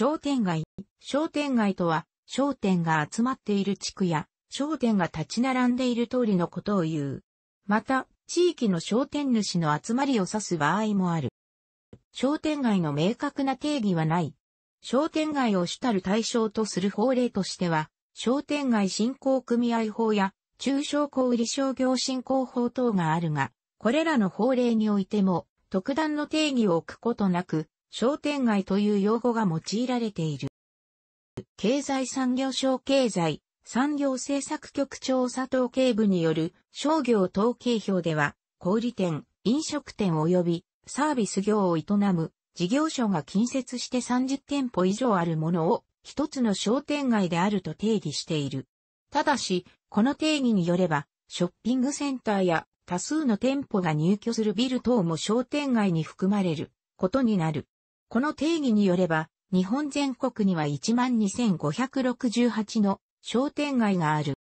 商店街。商店街とは、商店が集まっている地区や、商店が立ち並んでいる通りのことを言う。また、地域の商店主の集まりを指す場合もある。商店街の明確な定義はない。商店街を主たる対象とする法令としては、商店街振興組合法や、中小小売商業振興法等があるが、これらの法令においても、特段の定義を置くことなく、商店街という用語が用いられている。経済産業省経済産業政策局長佐藤警部による商業統計表では、小売店、飲食店及びサービス業を営む事業所が近接して30店舗以上あるものを一つの商店街であると定義している。ただし、この定義によれば、ショッピングセンターや多数の店舗が入居するビル等も商店街に含まれることになる。この定義によれば、日本全国には12,568の商店街がある。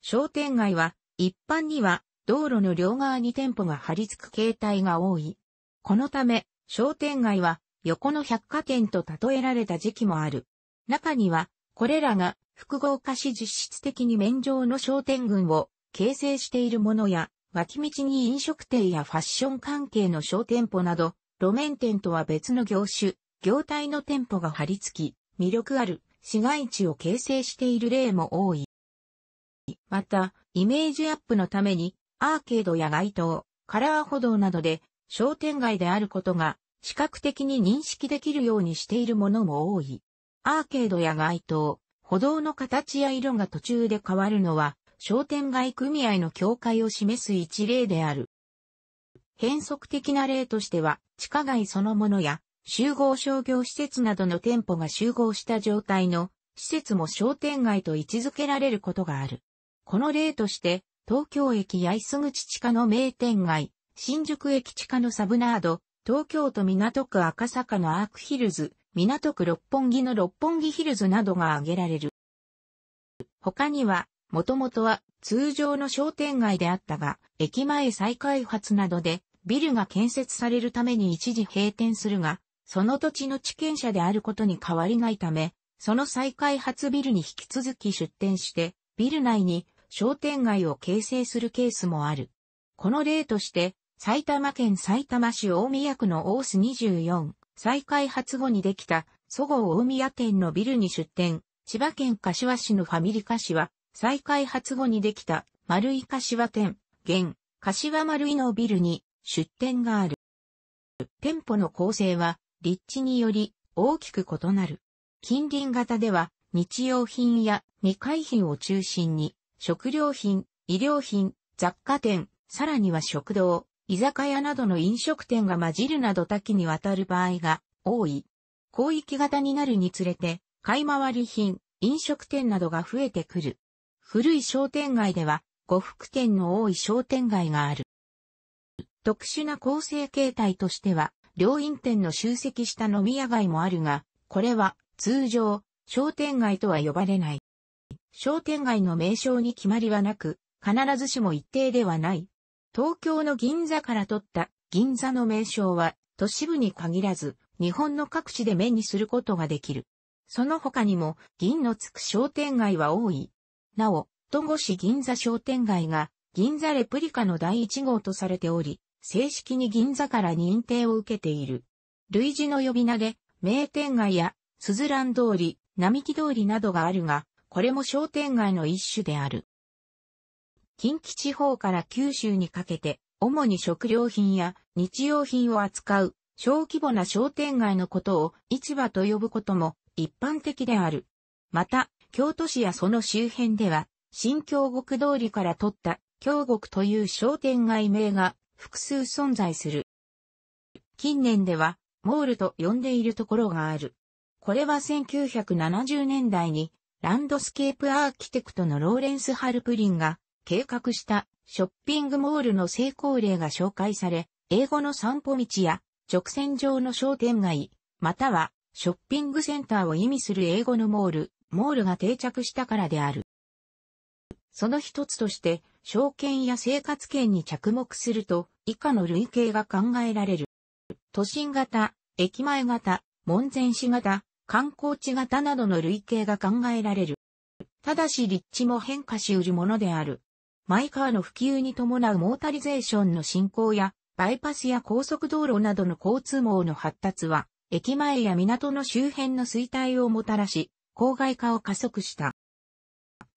商店街は、一般には道路の両側に店舗が張り付く形態が多い。このため、商店街は横の百貨店と例えられた時期もある。中には、これらが複合化し実質的に面上の商店群を形成しているものや、脇道に飲食店やファッション関係の小店舗など、路面店とは別の業種、業態の店舗が張り付き、魅力ある市街地を形成している例も多い。また、イメージアップのために、アーケードや街灯、カラー歩道などで商店街であることが視覚的に認識できるようにしているものも多い。アーケードや街灯、歩道の形や色が途中で変わるのは商店街組合の境界を示す一例である。変則的な例としては、地下街そのものや、集合商業施設などの店舗が集合した状態の、施設も商店街と位置づけられることがある。この例として、東京駅八重洲口地下の名店街、新宿駅地下のサブナード、東京都港区赤坂のアークヒルズ、港区六本木の六本木ヒルズなどが挙げられる。他には、もともとは通常の商店街であったが、駅前再開発などでビルが建設されるために一時閉店するが、その土地の地権者であることに変わりないため、その再開発ビルに引き続き出店して、ビル内に商店街を形成するケースもある。この例として、埼玉県埼玉市大宮区のオース24、再開発後にできた、そごう大宮店のビルに出店、千葉県柏市のファミリカは、再開発後にできた、丸井柏店、現、柏丸井のビルに、出店がある。店舗の構成は、立地により大きく異なる。近隣型では、日用品や未開品を中心に、食料品、医療品、雑貨店、さらには食堂、居酒屋などの飲食店が混じるなど多岐にわたる場合が多い。広域型になるにつれて、買い回り品、飲食店などが増えてくる。古い商店街では、呉服店の多い商店街がある。特殊な構成形態としては、両院店の集積した飲み屋街もあるが、これは通常、商店街とは呼ばれない。商店街の名称に決まりはなく、必ずしも一定ではない。東京の銀座から取った銀座の名称は、都市部に限らず、日本の各地で目にすることができる。その他にも、銀のつく商店街は多い。なお、戸越銀座商店街が、銀座レプリカの第一号とされており、正式に銀座から認定を受けている。類似の呼び名で、名店街や、鈴蘭通り、並木通りなどがあるが、これも商店街の一種である。近畿地方から九州にかけて、主に食料品や日用品を扱う小規模な商店街のことを市場と呼ぶことも一般的である。また、京都市やその周辺では、新京極通りから取った京極という商店街名が複数存在する。近年では、モールと呼んでいるところがある。これは1970年代に、ランドスケープアーキテクトのローレンス・ハルプリンが計画したショッピングモールの成功例が紹介され、英語の散歩道や直線上の商店街、またはショッピングセンターを意味する英語のモール、モールが定着したからである。その一つとして、証券や生活圏に着目すると、以下の類型が考えられる。都心型、駅前型、門前市型、観光地型などの類型が考えられる。ただし立地も変化し得るものである。マイカーの普及に伴うモータリゼーションの進行や、バイパスや高速道路などの交通網の発達は、駅前や港の周辺の衰退をもたらし、郊外化を加速した。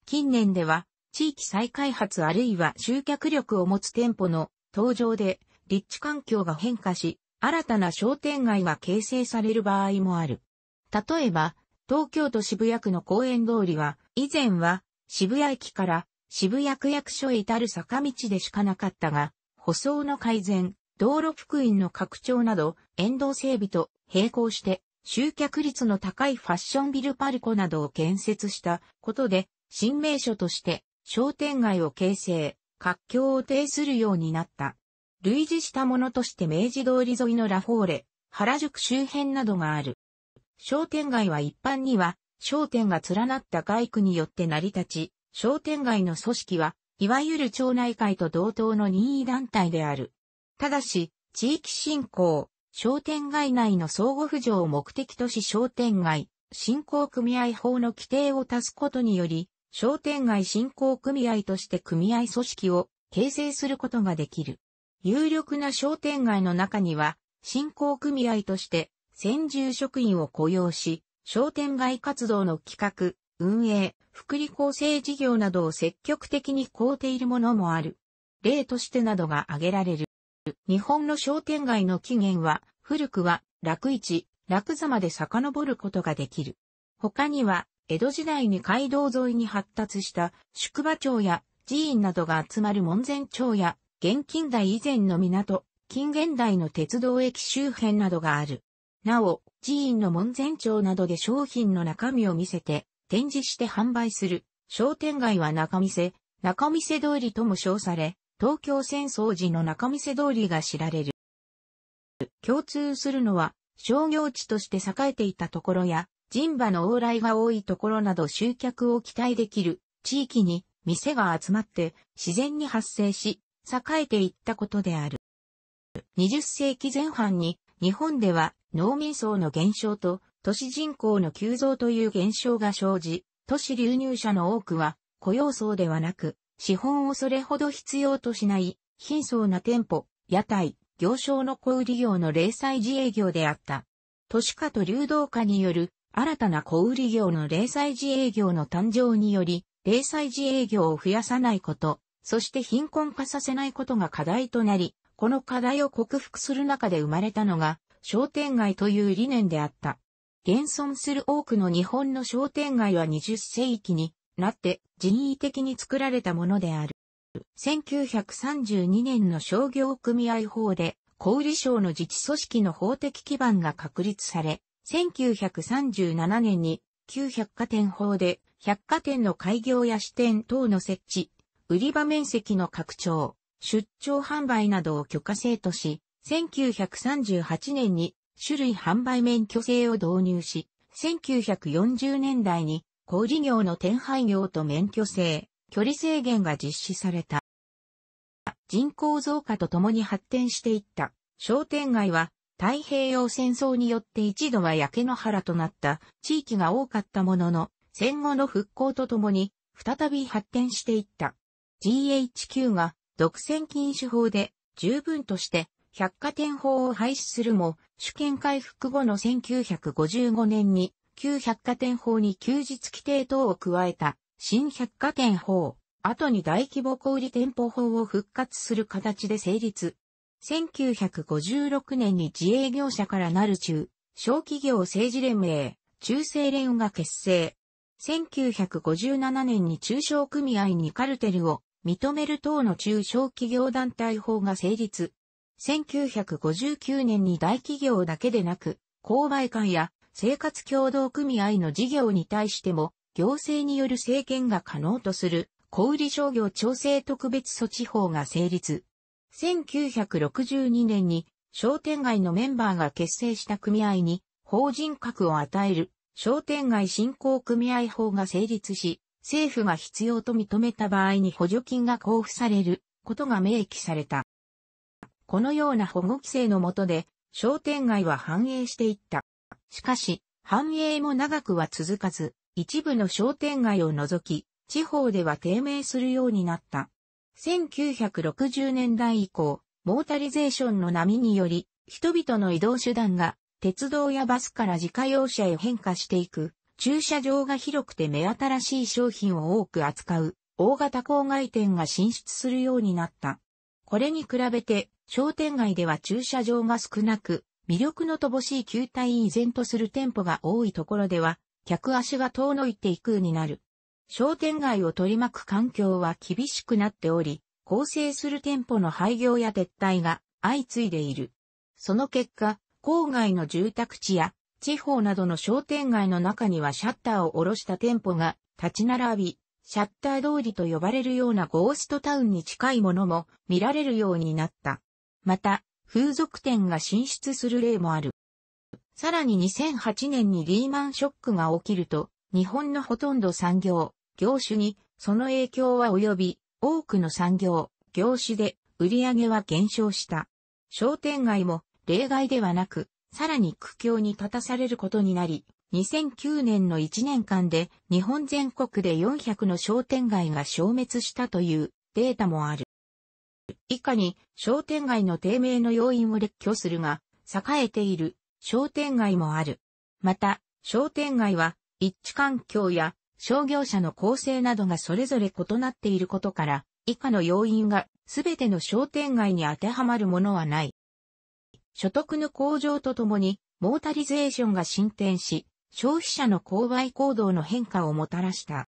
近年では、地域再開発あるいは集客力を持つ店舗の登場で、立地環境が変化し、新たな商店街が形成される場合もある。例えば、東京都渋谷区の公園通りは、以前は渋谷駅から渋谷区役所へ至る坂道でしかなかったが、舗装の改善、道路福音の拡張など、沿道整備と並行して、集客率の高いファッションビルパルコなどを建設したことで、新名所として商店街を形成、活況を呈するようになった。類似したものとして明治通り沿いのラフォーレ、原宿周辺などがある。商店街は一般には、商店が連なった街区によって成り立ち、商店街の組織は、いわゆる町内会と同等の任意団体である。ただし、地域振興、商店街内の相互扶助を目的とし商店街、振興組合法の規定を足すことにより、商店街振興組合として組合組織を形成することができる。有力な商店街の中には、振興組合として専従職員を雇用し、商店街活動の企画、運営、福利厚生事業などを積極的に買うているものもある。例としてなどが挙げられる。日本の商店街の起源は、古くは、楽市、楽座まで遡ることができる。他には、江戸時代に街道沿いに発達した宿場町や寺院などが集まる門前町や現近代以前の港、近現代の鉄道駅周辺などがある。なお、寺院の門前町などで商品の中身を見せて展示して販売する商店街は中店、中店通りとも称され、東京戦争時の中店通りが知られる。共通するのは商業地として栄えていたところや人馬の往来が多いところなど集客を期待できる地域に店が集まって自然に発生し、栄えていったことである。20世紀前半に日本では農民層の減少と都市人口の急増という現象が生じ、都市流入者の多くは雇用層ではなく、資本をそれほど必要としない貧相な店舗、屋台、行商の小売業の零細自営業であった。都市化と流動化による新たな小売業の零細自営業の誕生により、零細自営業を増やさないこと、そして貧困化させないことが課題となり、この課題を克服する中で生まれたのが、商店街という理念であった。現存する多くの日本の商店街は20世紀になって人為的に作られたものである。1932年の商業組合法で、小売商の自治組織の法的基盤が確立され、1937年に旧百貨店法で百貨店の開業や支店等の設置、売り場面積の拡張、出張販売などを許可制とし、1938年に種類販売免許制を導入し、1940年代に小売業の転廃業と免許制、距離制限が実施された。人口増加とともに発展していった商店街は太平洋戦争によって一度は焼け野原となった地域が多かったものの、戦後の復興とともに再び発展していった。GHQ が独占禁止法で十分として百貨店法を廃止するも、主権回復後の1955年に旧百貨店法に休日規定等を加えた新百貨店法、後に大規模小売店舗法を復活する形で成立。1956年に自営業者からなる中、小企業政治連盟、中政連が結成。1957年に中小組合にカルテルを認める等の中小企業団体法が成立。1959年に大企業だけでなく、購買館や生活共同組合の事業に対しても、行政による政権が可能とする小売商業調整特別措置法が成立。1962年に商店街のメンバーが結成した組合に法人格を与える商店街振興組合法が成立し、政府が必要と認めた場合に補助金が交付されることが明記された。このような保護規制のもとで商店街は繁栄していった。しかし、繁栄も長くは続かず、一部の商店街を除き、地方では低迷するようになった。1960年代以降、モータリゼーションの波により、人々の移動手段が鉄道やバスから自家用車へ変化していく、駐車場が広くて目新しい商品を多く扱う、大型郊外店が進出するようになった。これに比べて、商店街では駐車場が少なく、魅力の乏しい球体依然とする店舗が多いところでは、客足が遠のいていくになる。商店街を取り巻く環境は厳しくなっており、構成する店舗の廃業や撤退が相次いでいる。その結果、郊外の住宅地や地方などの商店街の中にはシャッターを下ろした店舗が立ち並び、シャッター通りと呼ばれるようなゴーストタウンに近いものも見られるようになった。また、風俗店が進出する例もある。さらに2008年にリーマンショックが起きると、日本のほとんど産業、業種にその影響は及び、多くの産業、業種で売上は減少した。商店街も例外ではなく、さらに苦境に立たされることになり、2009年の1年間で日本全国で400の商店街が消滅したというデータもある。以下に商店街の低迷の要因を列挙するが、栄えている商店街もある。また、商店街は一致環境や商業者の構成などがそれぞれ異なっていることから、以下の要因が全ての商店街に当てはまるものはない。所得の向上とともに、モータリゼーションが進展し、消費者の購買行動の変化をもたらした。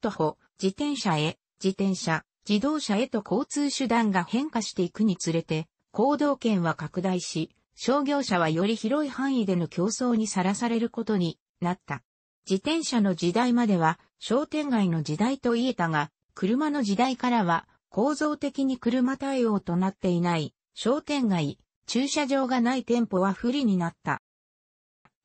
徒歩、自転車へ、自転車、自動車へと交通手段が変化していくにつれて、行動圏は拡大し、商業者はより広い範囲での競争にさらされることになった。自転車の時代までは商店街の時代と言えたが、車の時代からは構造的に車対応となっていない商店街、駐車場がない店舗は不利になった。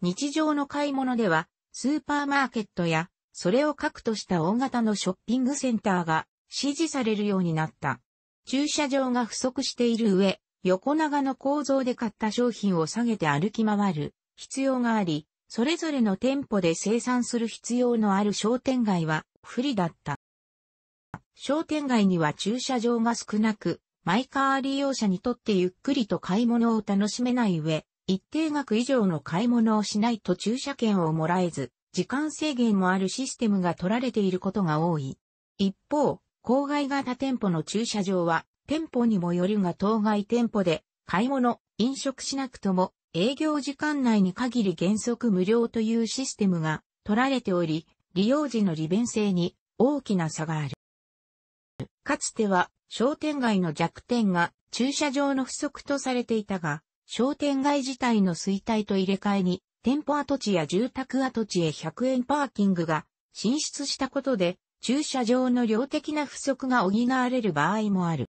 日常の買い物ではスーパーマーケットやそれを核とした大型のショッピングセンターが支持されるようになった。駐車場が不足している上、横長の構造で買った商品を下げて歩き回る必要があり、それぞれの店舗で生産する必要のある商店街は不利だった。商店街には駐車場が少なく、マイカー利用者にとってゆっくりと買い物を楽しめない上、一定額以上の買い物をしないと駐車券をもらえず、時間制限もあるシステムが取られていることが多い。一方、郊外型店舗の駐車場は、店舗にもよるが当該店舗で、買い物、飲食しなくとも、営業時間内に限り原則無料というシステムが取られており、利用時の利便性に大きな差がある。かつては商店街の弱点が駐車場の不足とされていたが、商店街自体の衰退と入れ替えに、店舗跡地や住宅跡地へ100円パーキングが進出したことで、駐車場の量的な不足が補われる場合もある。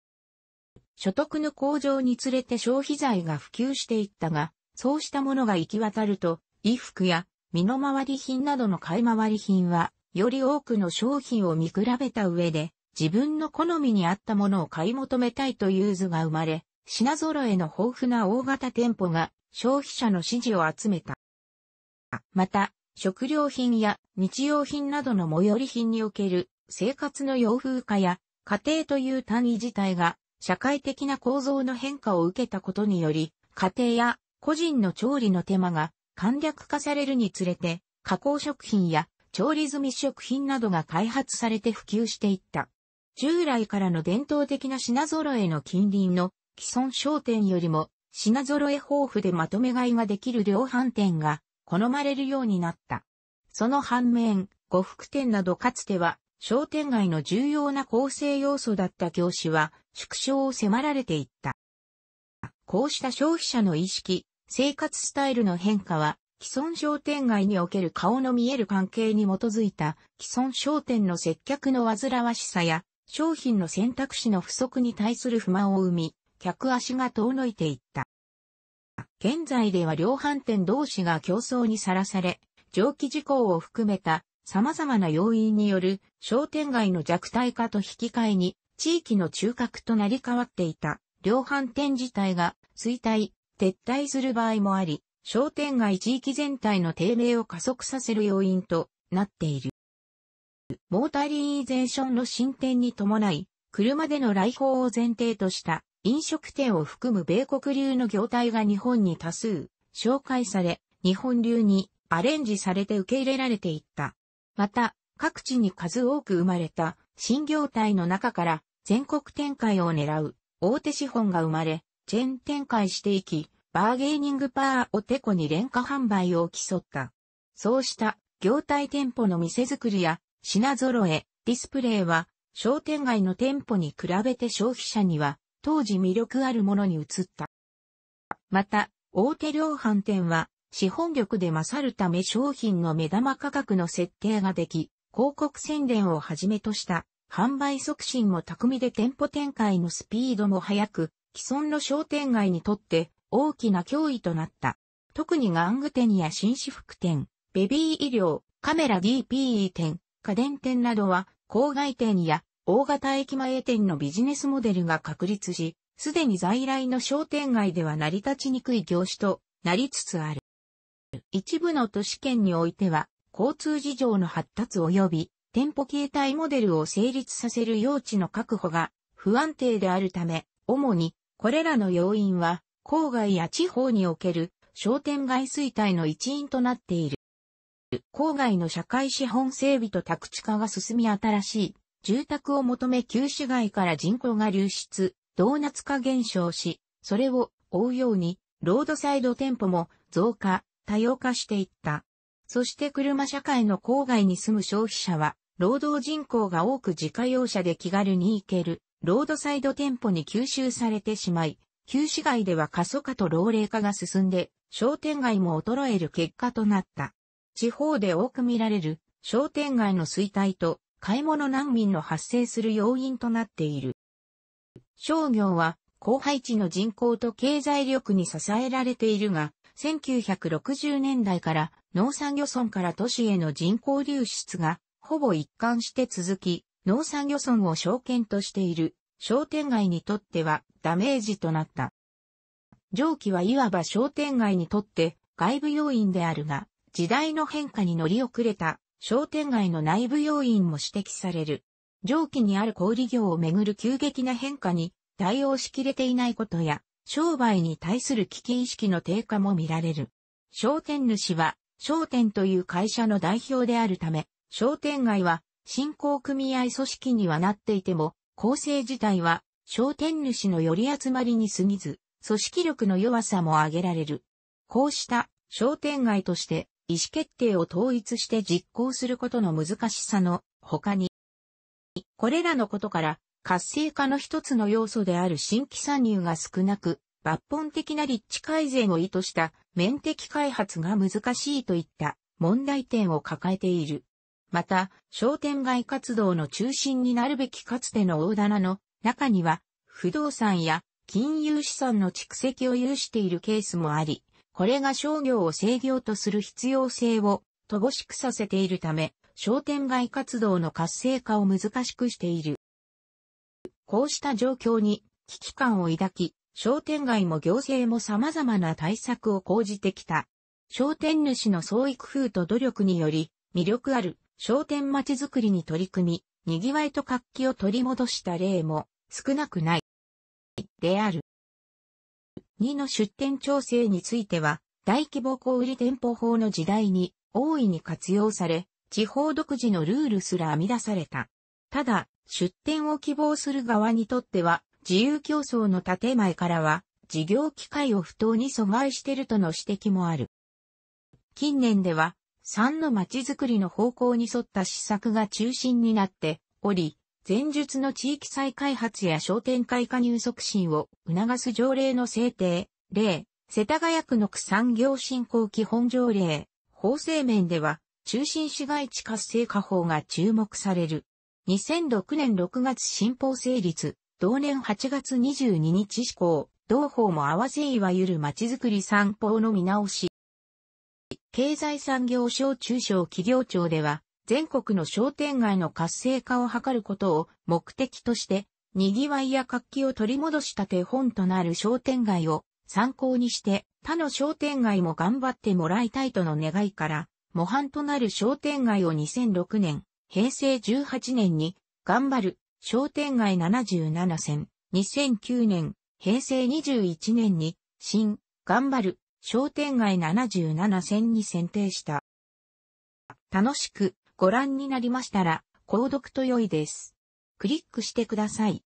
所得の向上につれて消費財が普及していったが、そうしたものが行き渡ると、衣服や身の回り品などの買い回り品は、より多くの商品を見比べた上で、自分の好みに合ったものを買い求めたいという図が生まれ、品揃えの豊富な大型店舗が消費者の支持を集めた。また、食料品や日用品などの最寄り品における生活の洋風化や家庭という単位自体が社会的な構造の変化を受けたことにより、家庭や個人の調理の手間が簡略化されるにつれて、加工食品や調理済み食品などが開発されて普及していった。従来からの伝統的な品揃えの近隣の既存商店よりも品揃え豊富でまとめ買いができる量販店が好まれるようになった。その反面、呉服店などかつては商店街の重要な構成要素だった業種は縮小を迫られていった。こうした消費者の意識、生活スタイルの変化は、既存商店街における顔の見える関係に基づいた既存商店の接客の煩わしさや商品の選択肢の不足に対する不満を生み、客足が遠のいていった。現在では量販店同士が競争にさらされ、蒸気事項を含めた様々な要因による商店街の弱体化と引き換えに地域の中核となり変わっていた量販店自体が衰退、撤退する場合もあり、商店街地域全体の低迷を加速させる要因となっている。モータリーゼーションの進展に伴い、車での来訪を前提とした飲食店を含む米国流の業態が日本に多数紹介され、日本流にアレンジされて受け入れられていった。また、各地に数多く生まれた新業態の中から全国展開を狙う大手資本が生まれ、チェーン展開していき、バーゲーニングパワーをテコに廉価販売を競った。そうした業態店舗の店作りや品揃え、ディスプレイは商店街の店舗に比べて消費者には当時魅力あるものに移った。また、大手量販店は資本力で勝るため商品の目玉価格の設定ができ、広告宣伝をはじめとした販売促進も巧みで店舗展開のスピードも速く、既存の商店街にとって大きな脅威となった。特に玩具店や紳士服店、ベビー医療、カメラ DPE 店、家電店などは、郊外店や大型駅前店のビジネスモデルが確立し、すでに在来の商店街では成り立ちにくい業種となりつつある。一部の都市圏においては、交通事情の発達及び、店舗形態モデルを成立させる用地の確保が不安定であるため、主にこれらの要因は、郊外や地方における商店街衰退の一因となっている。郊外の社会資本整備と宅地化が進み新しい住宅を求め旧市街から人口が流出、ドーナツ化減少し、それを追うようにロードサイド店舗も増加、多様化していった。そして車社会の郊外に住む消費者は、労働人口が多く自家用車で気軽に行けるロードサイド店舗に吸収されてしまい、旧市街では過疎化と老齢化が進んで、商店街も衰える結果となった。地方で多く見られる商店街の衰退と買い物難民の発生する要因となっている。商業は後輩地の人口と経済力に支えられているが、1960年代から農産漁村から都市への人口流出がほぼ一貫して続き、農産漁村を証券としている商店街にとってはダメージとなった。上記はいわば商店街にとって外部要因であるが、時代の変化に乗り遅れた商店街の内部要因も指摘される。上記にある小売業をめぐる急激な変化に対応しきれていないことや、商売に対する危機意識の低下も見られる。商店主は商店という会社の代表であるため、商店街は振興組合組織にはなっていても、構成自体は商店主の寄り集まりに過ぎず、組織力の弱さも挙げられる。こうした商店街として意思決定を統一して実行することの難しさの他に、これらのことから活性化の一つの要素である新規参入が少なく、抜本的な立地改善を意図した面的開発が難しいといった問題点を抱えている。また、商店街活動の中心になるべきかつての大棚の中には、不動産や金融資産の蓄積を有しているケースもあり、これが商業を制業とする必要性を乏しくさせているため、商店街活動の活性化を難しくしている。こうした状況に危機感を抱き、商店街も行政も様々な対策を講じてきた。商店主の創意工夫と努力により、魅力ある商店街づくりに取り組み、賑わいと活気を取り戻した例も少なくない。である。2の出店調整については、大規模小売店舗法の時代に大いに活用され、地方独自のルールすら編み出された。ただ、出店を希望する側にとっては、自由競争の建前からは、事業機会を不当に阻害しているとの指摘もある。近年では、3の街づくりの方向に沿った施策が中心になっており、前述の地域再開発や商店会加入促進を促す条例の制定、例、世田谷区の区産業振興基本条例、法制面では、中心市街地活性化法が注目される。2006年6月新法成立、同年8月22日施行、同法も合わせいわゆるまちづくり三法の見直し、経済産業省中小企業庁では、全国の商店街の活性化を図ることを目的として、賑わいや活気を取り戻した手本となる商店街を参考にして、他の商店街も頑張ってもらいたいとの願いから、模範となる商店街を2006年、平成18年に、頑張る商店街77選、2009年、平成21年に、新、頑張る商店街77選に選定した。楽しくご覧になりましたら、購読と良いです。クリックしてください。